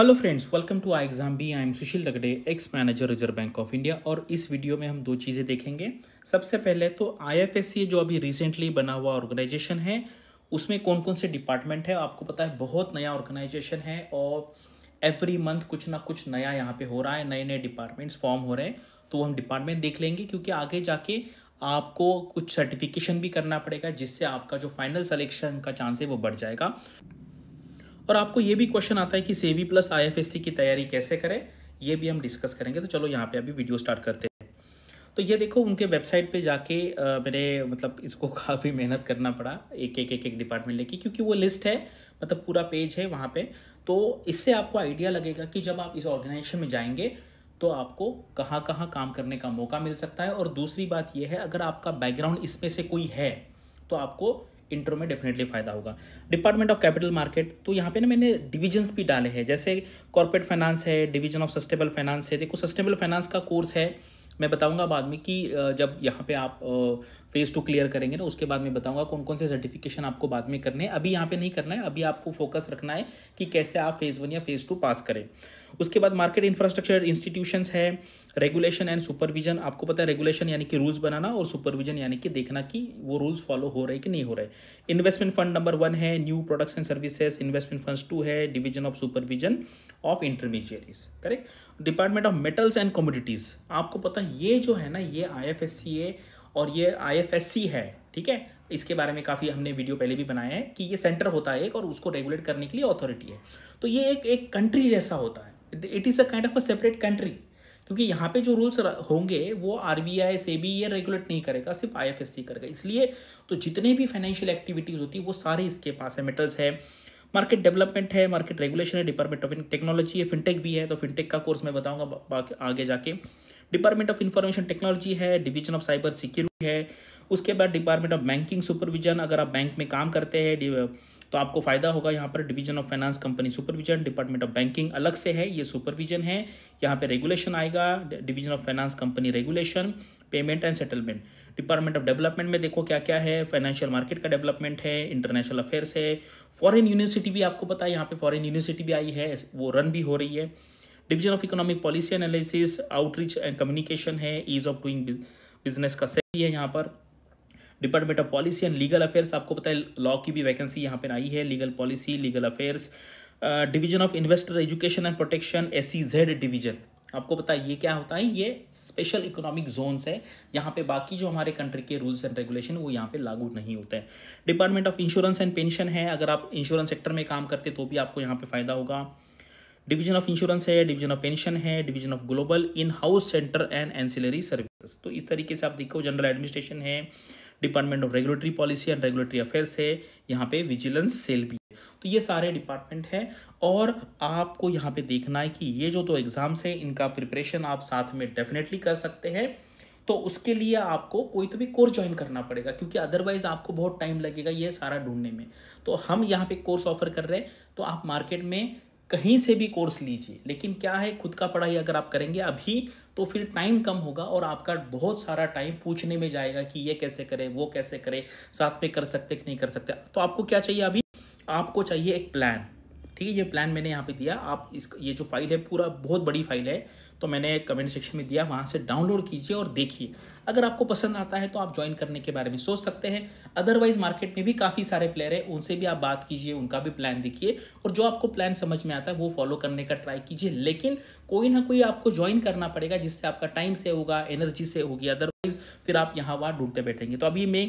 Hello friends welcome to I exam B I am Sushil Dagde ex manager Reserve Bank of India और इस video में हम दो चीज़ें देखेंगे सबसे पहले तो आई जो अभी रिसेंटली बना हुआ ऑर्गेनाइजेशन है उसमें कौन कौन से डिपार्टमेंट है आपको पता है बहुत नया ऑर्गेनाइजेशन है और एवरी मंथ कुछ ना कुछ नया यहाँ पे हो रहा है नए नए डिपार्टमेंट्स फॉर्म हो रहे हैं तो हम डिपार्टमेंट देख लेंगे क्योंकि आगे जाके आपको कुछ सर्टिफिकेशन भी करना पड़ेगा जिससे आपका जो फाइनल सलेक्शन का चांस है वो बढ़ जाएगा और आपको ये भी क्वेश्चन आता है कि सेवी प्लस आई की तैयारी कैसे करें ये भी हम डिस्कस करेंगे तो चलो यहाँ पे अभी वीडियो स्टार्ट करते हैं तो ये देखो उनके वेबसाइट पे जाके मेरे मतलब इसको काफ़ी मेहनत करना पड़ा एक एक एक एक डिपार्टमेंट लेके क्योंकि वो लिस्ट है मतलब पूरा पेज है वहाँ पे तो इससे आपको आइडिया लगेगा कि जब आप इस ऑर्गेनाइजेशन में जाएंगे तो आपको कहाँ कहाँ काम करने का मौका मिल सकता है और दूसरी बात यह है अगर आपका बैकग्राउंड इसमें से कोई है तो आपको इंट्रो में डेफिनेटली फ़ायदा होगा डिपार्टमेंट ऑफ कैपिटल मार्केट तो यहाँ पे ना मैंने डिविजन्स भी डाले हैं जैसे कॉर्पोरेट फाइनेंस है डिवीजन ऑफ सस्टेबल फाइनेंस है देखो सस्टेबल फाइनेंस का कोर्स है मैं बताऊंगा बाद में कि जब यहाँ पे आप फेज़ टू क्लियर करेंगे ना उसके बाद में बताऊंगा कौन कौन से सर्टिफिकेशन आपको बाद में करने हैं अभी यहाँ पे नहीं करना है अभी आपको फोकस रखना है कि कैसे आप फेज़ वन या फेज़ टू पास करें उसके बाद मार्केट इंफ्रास्ट्रक्चर इंस्टीट्यूशंस है रेगुलेशन एंड सुपरविजन आपको पता है रेगुलेशन यानी कि रूल्स बनाना और सुपरविजन यानी कि देखना कि वो रूल्स फॉलो हो रहे कि नहीं हो रहे इन्वेस्टमेंट फंड नंबर वन है new products and services investment fund two है division of supervision of intermediaries correct department of metals and commodities आपको पता ये जो है ना ये आई एफ एस सी ए और ये आई है ठीक है इसके बारे में काफ़ी हमने वीडियो पहले भी बनाया है कि ये सेंटर होता है एक और उसको रेगुलेट करने के लिए अथॉरिटी है तो ये एक एक कंट्री जैसा होता है it is a kind of a separate country क्योंकि यहाँ पे जो रूल्स होंगे वो आर बी आई से भी ये रेगुलेट नहीं करेगा सिर्फ आई एफ एस सी करेगा इसलिए तो जितने भी फाइनेंशियल एक्टिविटीज़ होती है वो सारे इसके पास है मेटल्स है मार्केट डेवलपमेंट है मार्केट रेगुलेशन है डिपार्टमेंट ऑफ टेक्नोलॉजी है फिनटेक भी है तो फिनटेक का कोर्स मैं बताऊंगा आगे जाके डिपार्टमेंट ऑफ इंफॉर्मेशन टेक्नोलॉजी है डिवीजन ऑफ साइबर सिक्योरिटी है उसके बाद डिपार्टमेंट ऑफ बैंकिंग सुपरविजन अगर आप बैंक में काम करते हैं तो आपको फ़ायदा होगा यहाँ पर division of finance company supervision department of banking अलग से है ये सुपरविजन है यहाँ पे रेगुलेशन आएगा division of finance company regulation payment and settlement department of development में देखो क्या क्या है फाइनेंशियल मार्केट का डेवलपमेंट है इंटरनेशनल अफेयर्स है फॉरन यूनिवर्सिटी भी आपको पता है यहाँ पर फॉरन यूनिवर्सिटी भी आई है वो रन भी हो रही है division of economic policy analysis outreach and communication है ईज ऑफ डूइंग बिजनेस का भी है यहाँ पर department of policy and legal affairs आपको पता है लॉ की भी वैकेंसी यहाँ पर आई है legal policy legal affairs division of investor education and protection S division आपको पता है ये क्या होता है ये स्पेशल इकोनॉमिक जोन्स है यहाँ पे बाकी जो हमारे कंट्री के रूल्स एंड रेगुलेशन वो यहाँ पे लागू नहीं होते हैं department of insurance and pension है अगर आप इंश्योरेंस सेक्टर में काम करते तो भी आपको यहाँ पे फायदा होगा डिवीजन ऑफ इंश्योरेंस है डिवीजन ऑफ पेंशन है division of global in house centre and ancillary services तो इस तरीके से आप देखो जनरल एडमिनिस्ट्रेशन है department of regulatory policy and regulatory affairs है यहाँ पे विजिलेंस सेल भी है तो ये सारे डिपार्टमेंट हैं और आपको यहाँ पे देखना है कि ये जो दो तो एग्ज़ाम्स हैं इनका प्रिपरेशन आप साथ में डेफिनेटली कर सकते हैं तो उसके लिए आपको कोई तो भी कोर्स ज्वाइन करना पड़ेगा क्योंकि अदरवाइज आपको बहुत टाइम लगेगा ये सारा ढूंढने में तो हम यहाँ पे कोर्स ऑफर कर रहे हैं तो आप मार्केट में कहीं से भी कोर्स लीजिए लेकिन क्या है खुद का पढ़ाई अगर आप करेंगे अभी तो फिर टाइम कम होगा और आपका बहुत सारा टाइम पूछने में जाएगा कि ये कैसे करें वो कैसे करें साथ में कर सकते कि नहीं कर सकते तो आपको क्या चाहिए अभी आपको चाहिए एक प्लान ठीक है ये प्लान मैंने यहाँ पे दिया आप इस ये जो फाइल है पूरा बहुत बड़ी फाइल है तो मैंने कमेंट सेक्शन में दिया वहाँ से डाउनलोड कीजिए और देखिए अगर आपको पसंद आता है तो आप ज्वाइन करने के बारे में सोच सकते हैं अदरवाइज मार्केट में भी काफ़ी सारे प्लेयर है उनसे भी आप बात कीजिए उनका भी प्लान देखिए और जो आपको प्लान समझ में आता है वो फॉलो करने का ट्राई कीजिए लेकिन कोई ना कोई आपको ज्वाइन करना पड़ेगा जिससे आपका टाइम सेव होगा एनर्जी सेव होगी अदर फिर आप यहाँ वहाँ ढूंढते बैठेंगे तो अभी मैं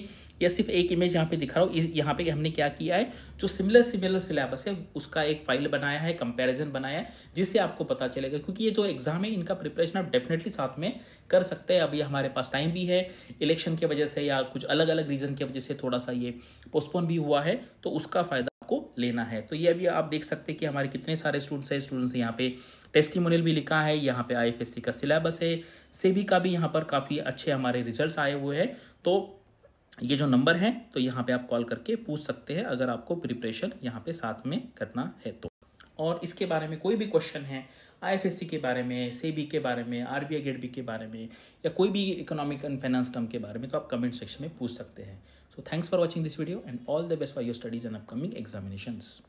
ये सिर्फ एक इमेज यहाँ पे दिखा रहा हूँ यहाँ पे हमने क्या किया है जो सिमिलर सिमिलर सिलेबस है उसका एक फाइल बनाया है कंपैरिजन बनाया है जिससे आपको पता चलेगा क्योंकि ये जो एग्ज़ाम है इनका प्रिपरेशन आप डेफिनेटली साथ में कर सकते हैं अभी हमारे पास टाइम भी है इलेक्शन की वजह से या कुछ अलग अलग रीज़न की वजह से थोड़ा सा ये पोस्टपोन भी हुआ है तो उसका फ़ायदा लेना है तो ये अभी आप देख सकते हैं कि हमारे कितने सारे स्टूडेंट्स हैं स्टूडेंट्स यहाँ पे टेस्टिमोनियल भी लिखा है यहाँ पे आईएफएससी का सिलेबस है सेबी का भी यहाँ पर काफ़ी अच्छे हमारे रिजल्ट्स आए हुए हैं तो ये जो नंबर है तो यहाँ पे आप कॉल करके पूछ सकते हैं अगर आपको प्रिपरेशन यहाँ पे साथ में करना है तो और इसके बारे में कोई भी क्वेश्चन है आई के बारे में से के बारे में आरबीआई बी के बारे में या कोई भी इकोनॉमिक एंड फाइनेंस टर्म के बारे में तो आप कमेंट सेक्शन में पूछ सकते हैं So thanks for watching this video and all the best for your studies and upcoming examinations.